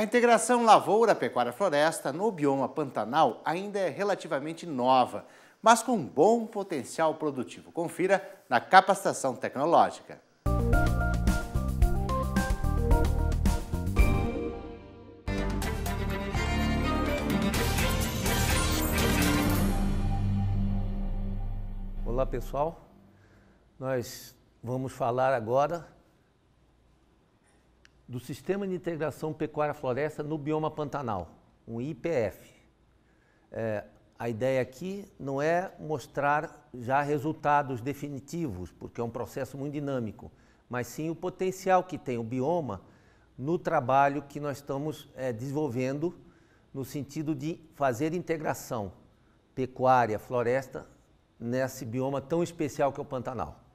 A integração lavoura-pecuária-floresta no bioma Pantanal ainda é relativamente nova, mas com bom potencial produtivo. Confira na capacitação tecnológica. Olá pessoal, nós vamos falar agora do Sistema de Integração Pecuária-Floresta no Bioma Pantanal, um IPF. É, a ideia aqui não é mostrar já resultados definitivos, porque é um processo muito dinâmico, mas sim o potencial que tem o bioma no trabalho que nós estamos é, desenvolvendo no sentido de fazer integração pecuária, floresta, nesse bioma tão especial que é o Pantanal.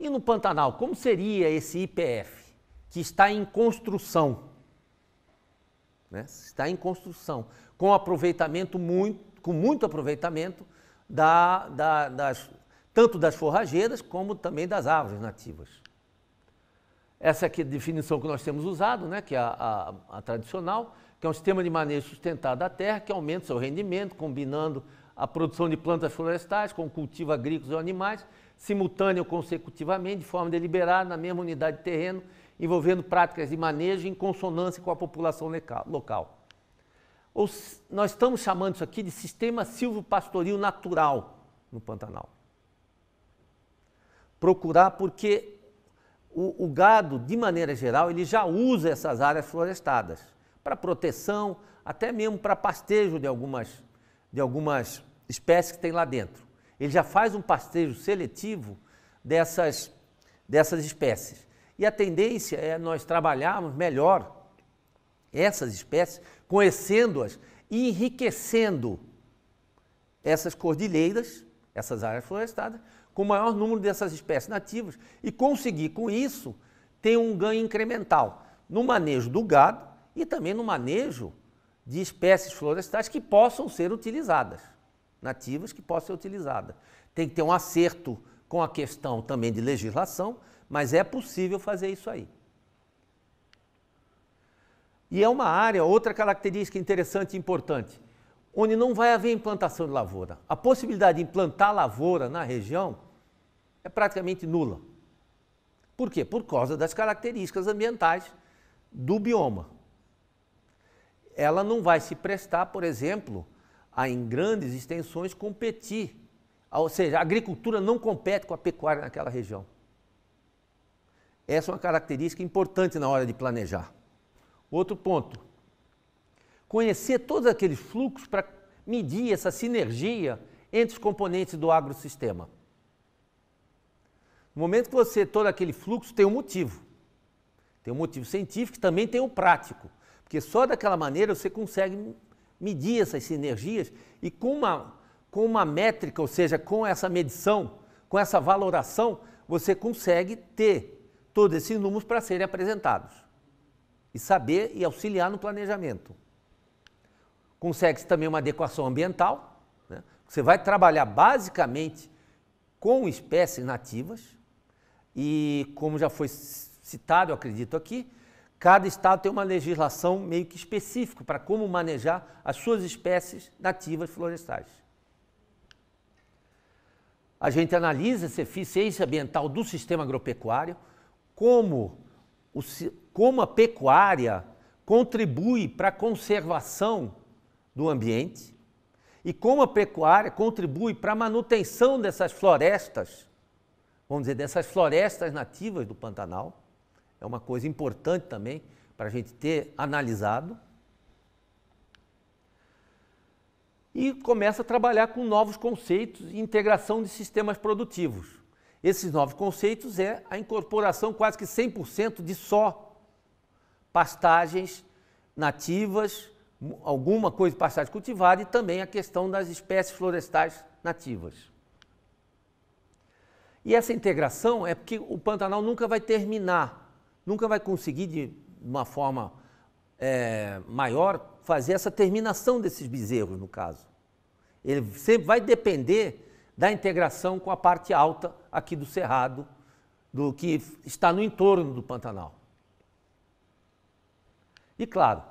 E no Pantanal, como seria esse IPF que está em construção? Né? Está em construção, com aproveitamento muito, com muito aproveitamento da, da, das, tanto das forrageiras como também das árvores nativas. Essa aqui é a definição que nós temos usado, né? que é a, a, a tradicional, que é um sistema de manejo sustentado da terra que aumenta seu rendimento, combinando a produção de plantas florestais com cultivo agrícola ou animais, simultâneo ou consecutivamente, de forma deliberada, na mesma unidade de terreno, envolvendo práticas de manejo em consonância com a população local. Ou, nós estamos chamando isso aqui de sistema silvopastoril natural no Pantanal. Procurar porque o, o gado, de maneira geral, ele já usa essas áreas florestadas para proteção, até mesmo para pastejo de algumas, de algumas espécies que tem lá dentro. Ele já faz um pastejo seletivo dessas, dessas espécies. E a tendência é nós trabalharmos melhor essas espécies, conhecendo-as e enriquecendo essas cordilheiras, essas áreas florestadas, com o maior número dessas espécies nativas e conseguir com isso ter um ganho incremental no manejo do gado e também no manejo de espécies florestais que possam ser utilizadas nativas que possa ser utilizada. Tem que ter um acerto com a questão também de legislação, mas é possível fazer isso aí. E é uma área, outra característica interessante e importante, onde não vai haver implantação de lavoura. A possibilidade de implantar lavoura na região é praticamente nula. Por quê? Por causa das características ambientais do bioma. Ela não vai se prestar, por exemplo, a, em grandes extensões, competir. Ah, ou seja, a agricultura não compete com a pecuária naquela região. Essa é uma característica importante na hora de planejar. Outro ponto: conhecer todos aqueles fluxos para medir essa sinergia entre os componentes do agrosistema. No momento que você, todo aquele fluxo tem um motivo. Tem um motivo científico e também tem um prático. Porque só daquela maneira você consegue medir essas sinergias e com uma, com uma métrica, ou seja, com essa medição, com essa valoração, você consegue ter todos esses números para serem apresentados e saber e auxiliar no planejamento. Consegue-se também uma adequação ambiental, né? você vai trabalhar basicamente com espécies nativas e, como já foi citado, acredito aqui, Cada estado tem uma legislação meio que específica para como manejar as suas espécies nativas florestais. A gente analisa essa eficiência ambiental do sistema agropecuário, como, o, como a pecuária contribui para a conservação do ambiente e como a pecuária contribui para a manutenção dessas florestas, vamos dizer, dessas florestas nativas do Pantanal é uma coisa importante também para a gente ter analisado. E começa a trabalhar com novos conceitos e integração de sistemas produtivos. Esses novos conceitos é a incorporação quase que 100% de só pastagens nativas, alguma coisa de pastagem cultivada e também a questão das espécies florestais nativas. E essa integração é porque o Pantanal nunca vai terminar nunca vai conseguir, de uma forma é, maior, fazer essa terminação desses bezerros, no caso. Ele sempre vai depender da integração com a parte alta aqui do Cerrado, do que está no entorno do Pantanal. E claro,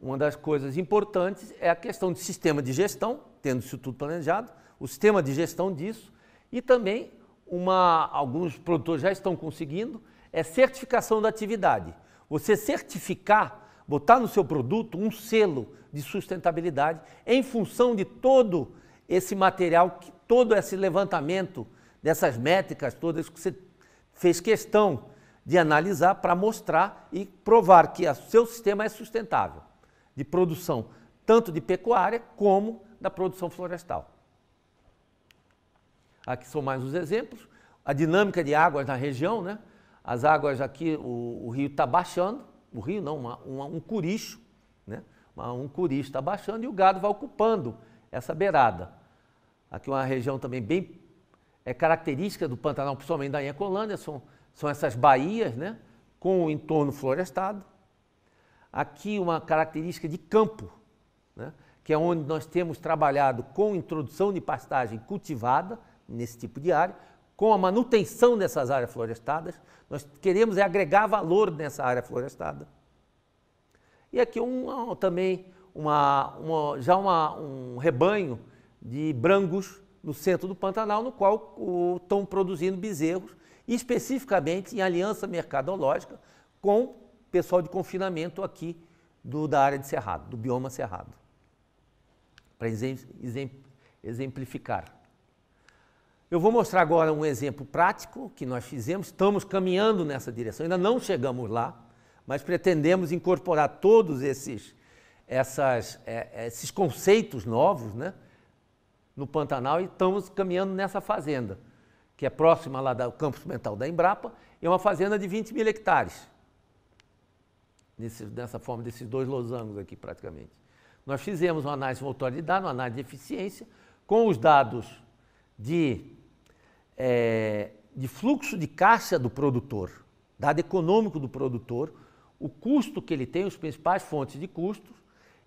uma das coisas importantes é a questão de sistema de gestão, tendo isso tudo planejado, o sistema de gestão disso, e também uma, alguns produtores já estão conseguindo, é certificação da atividade. Você certificar, botar no seu produto um selo de sustentabilidade em função de todo esse material, todo esse levantamento dessas métricas todas que você fez questão de analisar para mostrar e provar que o seu sistema é sustentável de produção, tanto de pecuária como da produção florestal. Aqui são mais os exemplos. A dinâmica de águas na região, né? As águas aqui, o, o rio está baixando, o rio não, uma, uma, um curicho, né? Uma, um curicho está baixando e o gado vai ocupando essa beirada. Aqui uma região também bem é, característica do Pantanal, principalmente da Inhacolândia, são, são essas baías, né? Com o entorno florestado. Aqui uma característica de campo, né? que é onde nós temos trabalhado com introdução de pastagem cultivada nesse tipo de área, com a manutenção dessas áreas florestadas, nós queremos é agregar valor nessa área florestada. E aqui um, também uma, uma, já uma, um rebanho de brangos no centro do Pantanal, no qual estão produzindo bezerros, especificamente em aliança mercadológica com o pessoal de confinamento aqui do, da área de Cerrado, do bioma Cerrado, para exemplificar. Eu vou mostrar agora um exemplo prático que nós fizemos. Estamos caminhando nessa direção, ainda não chegamos lá, mas pretendemos incorporar todos esses, essas, é, esses conceitos novos né, no Pantanal e estamos caminhando nessa fazenda, que é próxima lá do campus mental da Embrapa, é uma fazenda de 20 mil hectares. Nesse, nessa forma, desses dois losangos aqui praticamente. Nós fizemos uma análise de dados, uma análise de eficiência, com os dados de, é, de fluxo de caixa do produtor, dado econômico do produtor, o custo que ele tem, as principais fontes de custos,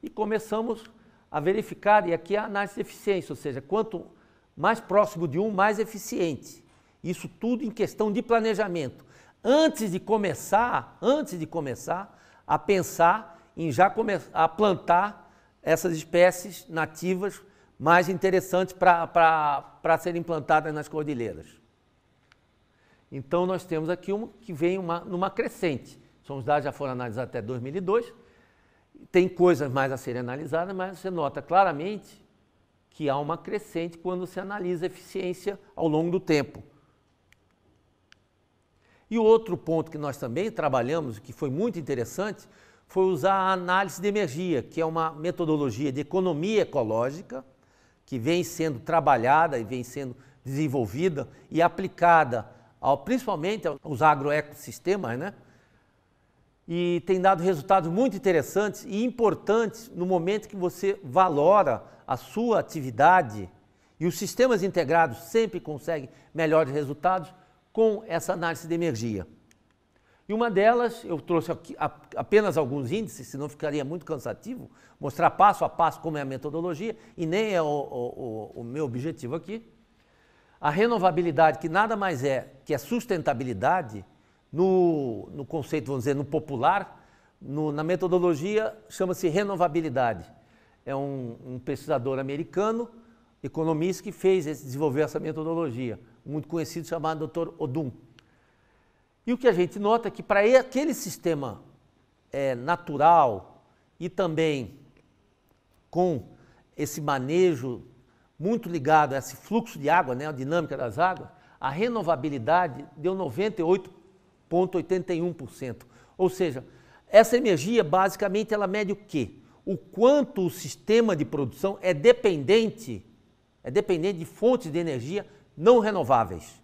e começamos a verificar, e aqui é a análise de eficiência, ou seja, quanto mais próximo de um, mais eficiente. Isso tudo em questão de planejamento. Antes de começar, antes de começar a pensar em já a plantar essas espécies nativas mais interessantes para serem implantadas nas cordilheiras. Então, nós temos aqui uma que vem uma, numa crescente. São os dados já foram analisados até 2002. Tem coisas mais a serem analisadas, mas você nota claramente que há uma crescente quando se analisa a eficiência ao longo do tempo. E outro ponto que nós também trabalhamos, que foi muito interessante, foi usar a análise de energia, que é uma metodologia de economia ecológica, que vem sendo trabalhada e vem sendo desenvolvida e aplicada ao, principalmente aos agroecossistemas, né? E tem dado resultados muito interessantes e importantes no momento que você valora a sua atividade. E os sistemas integrados sempre conseguem melhores resultados com essa análise de energia. E uma delas, eu trouxe aqui, apenas alguns índices, senão ficaria muito cansativo, mostrar passo a passo como é a metodologia, e nem é o, o, o, meu objetivo aqui. A renovabilidade, que nada mais é que a sustentabilidade, no, no conceito, vamos dizer, no popular, no, na metodologia, chama-se renovabilidade. É um, um pesquisador americano, economista, que fez desenvolver essa metodologia, muito conhecido, chamado Dr. Odum. E o que a gente nota é que para aquele sistema é, natural e também com esse manejo muito ligado a esse fluxo de água, né, a dinâmica das águas, a renovabilidade deu 98,81%. Ou seja, essa energia basicamente ela mede o quê? O quanto o sistema de produção é dependente, é dependente de fontes de energia não renováveis.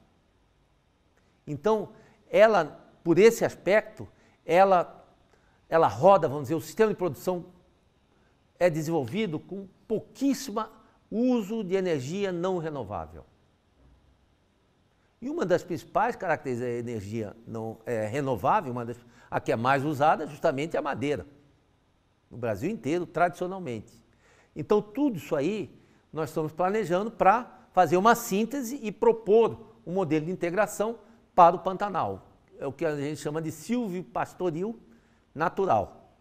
Então, ela, por esse aspecto, ela, ela roda, vamos dizer, o sistema de produção é desenvolvido com pouquíssimo uso de energia não renovável. E uma das principais características da energia não é, renovável, uma das, a que é mais usada, é justamente é a madeira. No Brasil inteiro, tradicionalmente. Então, tudo isso aí, nós estamos planejando para fazer uma síntese e propor um modelo de integração para o Pantanal. É o que a gente chama de silvo-pastoril natural.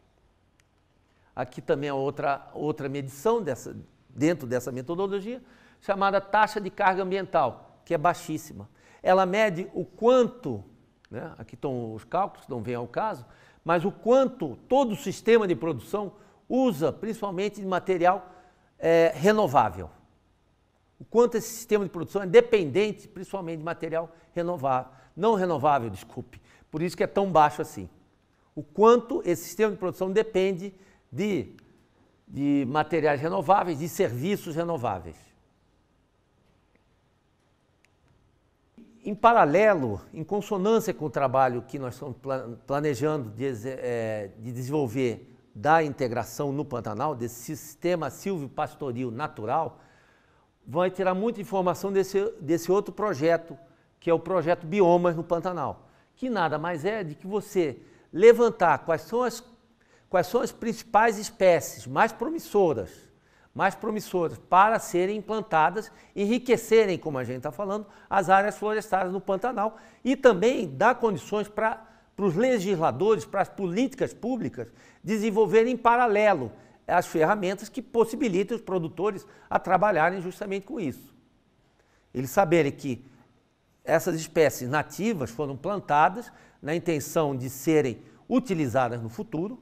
Aqui também é outra, outra medição dessa, dentro dessa metodologia, chamada taxa de carga ambiental, que é baixíssima. Ela mede o quanto, né, aqui estão os cálculos, não vem ao caso, mas o quanto todo o sistema de produção usa, principalmente de material é, renovável. O quanto esse sistema de produção é dependente, principalmente de material renovável não renovável, desculpe. Por isso que é tão baixo assim. O quanto esse sistema de produção depende de, de materiais renováveis, de serviços renováveis. Em paralelo, em consonância com o trabalho que nós estamos planejando de, é, de desenvolver da integração no Pantanal, desse sistema silvio-pastoril natural, vai tirar muita informação desse, desse outro projeto que é o projeto Biomas no Pantanal, que nada mais é de que você levantar quais são as, quais são as principais espécies mais promissoras, mais promissoras para serem implantadas, enriquecerem, como a gente está falando, as áreas florestais no Pantanal e também dar condições para para os legisladores, para as políticas públicas, desenvolverem em paralelo as ferramentas que possibilitem os produtores a trabalharem justamente com isso. Eles saberem que essas espécies nativas foram plantadas na intenção de serem utilizadas no futuro,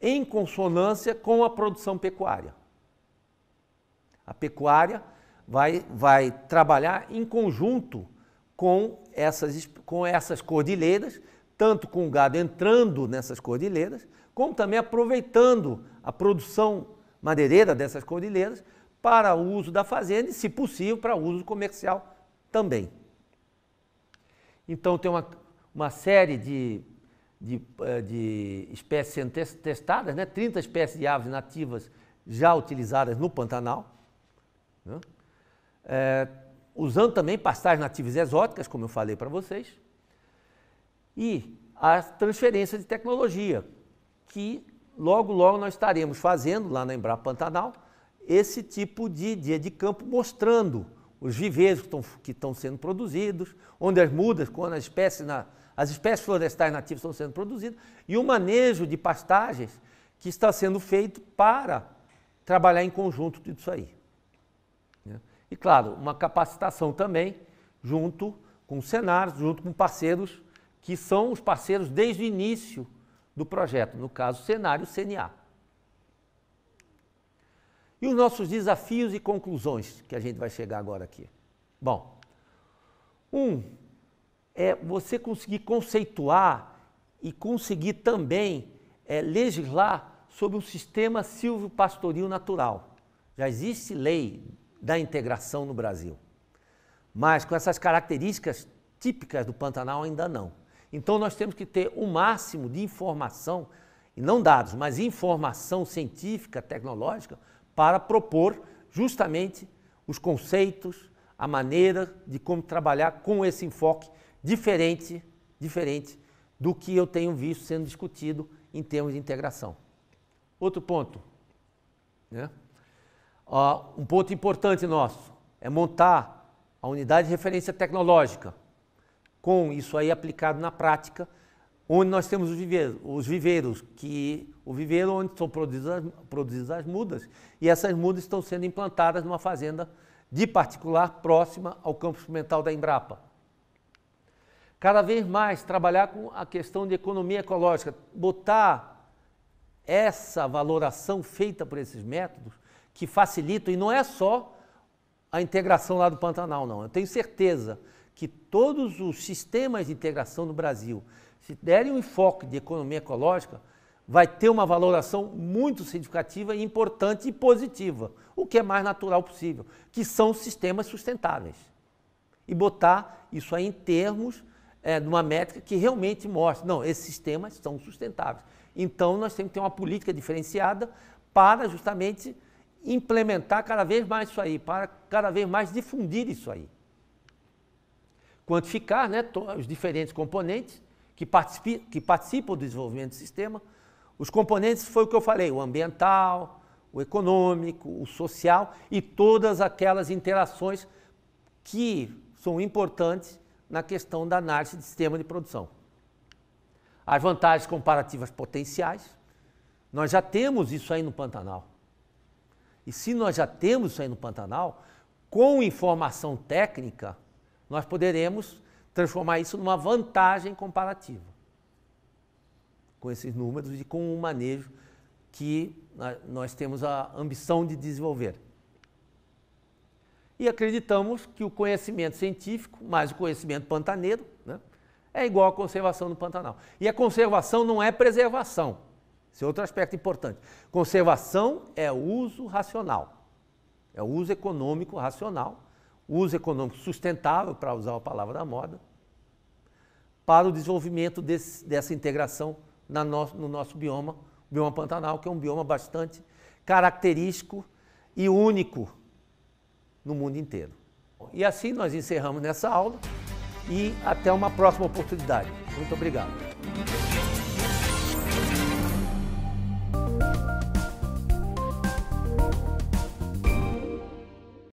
em consonância com a produção pecuária. A pecuária vai, vai trabalhar em conjunto com essas, com essas cordilheiras, tanto com o gado entrando nessas cordilheiras, como também aproveitando a produção madeireira dessas cordilheiras para o uso da fazenda e, se possível, para uso comercial também. Então tem uma, uma série de, de, eh, de espécies sendo testadas, né? 30 espécies de aves nativas já utilizadas no Pantanal, né? é, usando também pastagens nativas exóticas, como eu falei para vocês, e a transferência de tecnologia, que logo, logo nós estaremos fazendo lá na Embrapa Pantanal esse tipo de dia de campo mostrando os viveiros que estão, que estão sendo produzidos, onde as mudas, quando as espécies, na, as espécies florestais nativas estão sendo produzidas, e o manejo de pastagens que está sendo feito para trabalhar em conjunto tudo isso aí. Né? E claro, uma capacitação também junto com o Senar, junto com parceiros que são os parceiros desde o início do projeto, no caso o cenário CNA. E os nossos desafios e conclusões, que a gente vai chegar agora aqui. Bom, um é você conseguir conceituar e conseguir também é, legislar sobre um sistema silvopastoril natural. Já existe lei da integração no Brasil, mas com essas características típicas do Pantanal ainda não. Então nós temos que ter o um máximo de informação, e não dados, mas informação científica, tecnológica, para propor justamente os conceitos, a maneira de como trabalhar com esse enfoque diferente, diferente do que eu tenho visto sendo discutido em termos de integração. Outro ponto, né? Uh, um ponto importante nosso é montar a unidade de referência tecnológica, com isso aí aplicado na prática onde nós temos os viveiros, os viveiros que o viveiro onde são produzidas, produzidas as mudas, e essas mudas estão sendo implantadas numa fazenda de particular próxima ao campo experimental da Embrapa. Cada vez mais trabalhar com a questão de economia ecológica, botar essa valoração feita por esses métodos que facilitam, e não é só a integração lá do Pantanal, não. Eu tenho certeza que todos os sistemas de integração no Brasil se derem um enfoque de economia ecológica, vai ter uma valoração muito significativa, importante e positiva, o que é mais natural possível, que são sistemas sustentáveis. E botar isso aí em termos é, de uma métrica que realmente mostre, não, esses sistemas são sustentáveis. Então nós temos que ter uma política diferenciada para justamente implementar cada vez mais isso aí, para cada vez mais difundir isso aí. Quantificar né, os diferentes componentes que, participi, que participam do desenvolvimento do sistema. Os componentes foi o que eu falei, o ambiental, o econômico, o social e todas aquelas interações que são importantes na questão da análise de sistema de produção. As vantagens comparativas potenciais, nós já temos isso aí no Pantanal. E se nós já temos isso aí no Pantanal, com informação técnica, nós poderemos transformar isso numa vantagem comparativa com esses números e com o um manejo que nós temos a ambição de desenvolver. E acreditamos que o conhecimento científico, mais o conhecimento pantaneiro, né, é igual à conservação do Pantanal. E a conservação não é preservação. Esse é outro aspecto importante. Conservação é uso racional, é uso econômico racional uso econômico sustentável, para usar a palavra da moda, para o desenvolvimento desse, dessa integração no, no nosso bioma, o bioma Pantanal, que é um bioma bastante característico e único no mundo inteiro. E assim nós encerramos nessa aula e até uma próxima oportunidade. Muito obrigado.